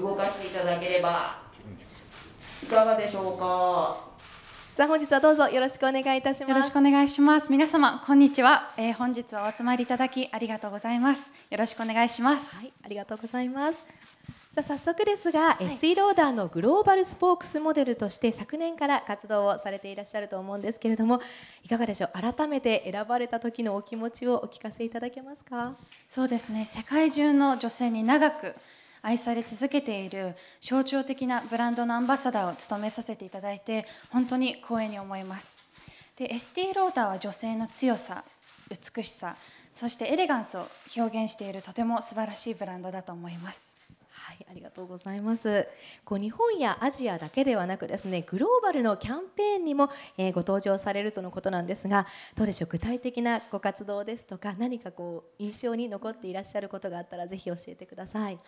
動かしていただければいかがでしょうかさあ本日はどうぞよろしくお願いいたしますよろしくお願いします皆様こんにちは、えー、本日はお集まりいただきありがとうございますよろしくお願いしますはいありがとうございますさあ早速ですが、はい、スティローダーのグローバルスポークスモデルとして昨年から活動をされていらっしゃると思うんですけれどもいかがでしょう改めて選ばれた時のお気持ちをお聞かせいただけますかそうですね世界中の女性に長く愛され続けている象徴的なブランドのアンバサダーを務めさせていただいて本当に光栄に思いますで ST ローターは女性の強さ美しさそしてエレガンスを表現しているとても素晴らしいブランドだと思いますはい、ありがとうございます。こう日本やアジアだけではなくですね、グローバルのキャンペーンにも、えー、ご登場されるとのことなんですが、どうでしょう具体的なご活動ですとか、何かこう印象に残っていらっしゃることがあったらぜひ教えてください。はい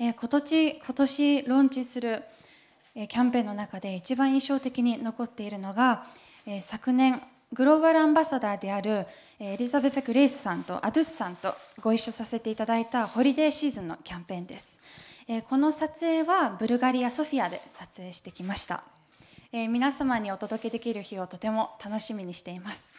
えー、今年今年ローンチする、えー、キャンペーンの中で一番印象的に残っているのが、えー、昨年グローバルアンバサダーであるえエリザベス・グレイスさんとアドゥスさんとご一緒させていただいたホリデーシーズンのキャンペーンです。えこの撮影はブルガリア・ソフィアで撮影してきました。え皆様にお届けできる日をとても楽しみにしています。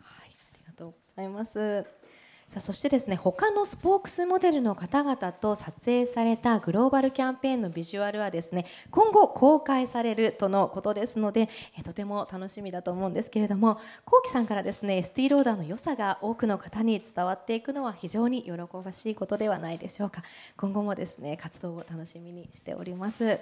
はい、ありがとうございます。さあそしてですね他のスポークスモデルの方々と撮影されたグローバルキャンペーンのビジュアルはですね今後公開されるとのことですのでえとても楽しみだと思うんですけれども k o k さんからですね ST ローダーの良さが多くの方に伝わっていくのは非常に喜ばしいことではないでしょうか今後もですね活動を楽しみにしております。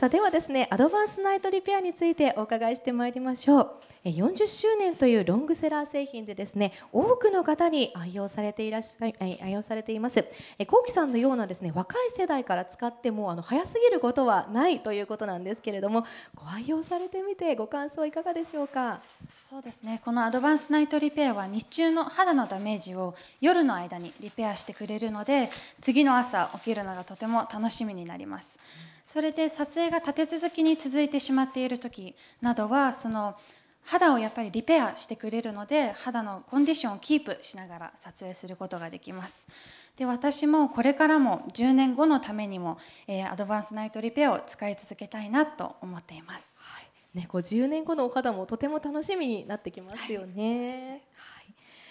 さあではですねアドバンスナイトリペアについてお伺いしてまいりましょう40周年というロングセラー製品でですね多くの方に愛用されていらっしゃ愛用されていますこうきさんのようなですね若い世代から使ってもあの早すぎることはないということなんですけれどもご愛用されてみてご感想いかがでしょうかそうですねこのアドバンスナイトリペアは日中の肌のダメージを夜の間にリペアしてくれるので次の朝起きるのがとても楽しみになります、うんそれで撮影が立て続けに続いてしまっている時などはその肌をやっぱりリペアしてくれるので肌のコンディションをキープしながら撮影することができますで私もこれからも10年後のためにも、えー、アドバンスナイトリペアを使い続けたいなと思っています、はいね、こう10年後のお肌もとても楽しみになってきますよね、はい、はい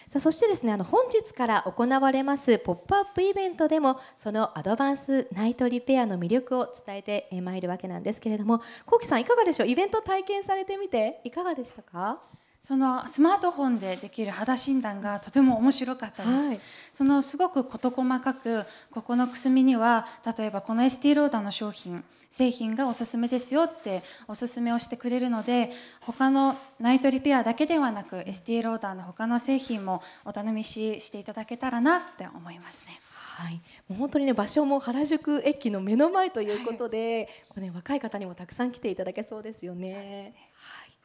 さあそしてですねあの本日から行われますポップアップイベントでもそのアドバンスナイトリペアの魅力を伝えてまいるわけなんですけれどもこうきさんいかがでしょうイベント体験されてみていかがでしたかそのスマートフォンでできる肌診断がとても面白かったです、はい、そのすごく事細かくここのくすみには例えばこのエスティローダーの商品製品がおすすめですよっておすすめをしてくれるので他のナイトリペアだけではなくエスティローダーの他の製品もお頼みししていただけたらなって思いますね。はい、もう本当にね場所も原宿駅の目の前ということで、はい、これ、ね、若い方にもたくさん来ていただけそうですよね。ねはい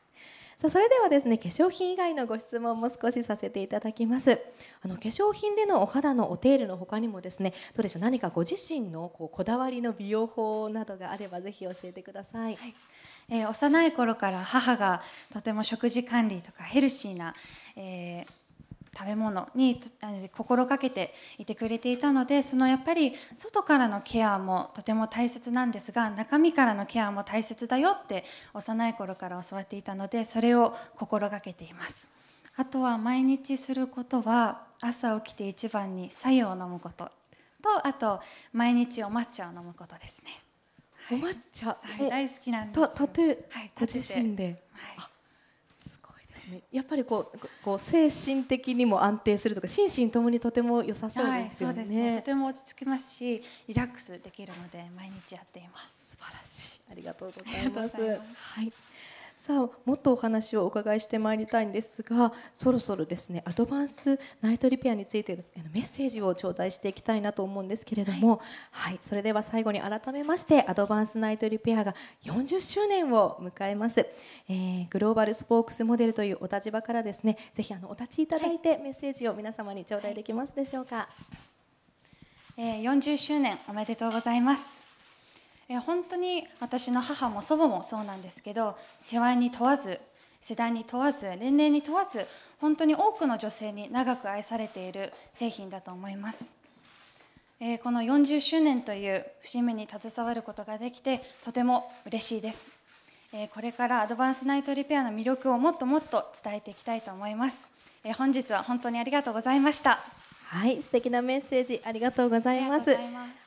さあそれではですね化粧品以外のご質問も少しさせていただきますあの化粧品でのお肌のお手入れの他にもですねどうでしょう何かご自身のこうこだわりの美容法などがあればぜひ教えてください、はいえー、幼い頃から母がとても食事管理とかヘルシーな、えー食べ物に心がけていてくれていたのでそのやっぱり外からのケアもとても大切なんですが中身からのケアも大切だよって幼い頃から教わっていたのでそれを心がけていますあとは毎日することは朝起きて一番に白湯を飲むこととあと毎日お抹茶を飲むことですね、はい、お抹茶、はい、大好きなんですと立て、はい、立てご自身で、はいやっぱりこうこう精神的にも安定するとか心身ともにとても良さそうですよねはいね、とても落ち着きますしリラックスできるので毎日やっています素晴らしいありがとうございますはいさあもっとお話をお伺いしてまいりたいんですがそろそろですねアドバンスナイトリペアについてのメッセージを頂戴していきたいなと思うんですけれども、はい、はい、それでは最後に改めましてアドバンスナイトリペアが40周年を迎えます、えー、グローバルスポークスモデルというお立場からですねぜひあのお立ちいただいてメッセージを皆様に頂戴できますでしょうか、はい、えー、40周年おめでとうございますえ本当に私の母も祖母もそうなんですけど世話に問わず世代に問わず年齢に問わず本当に多くの女性に長く愛されている製品だと思います、えこの40周年という節目に携わることができてとても嬉しいです、えこれからアドバンスナイトリペアの魅力をもっともっと伝えていきたいと思います、え本日は本当にありがとうございましたはい素敵なメッセージありがとうございます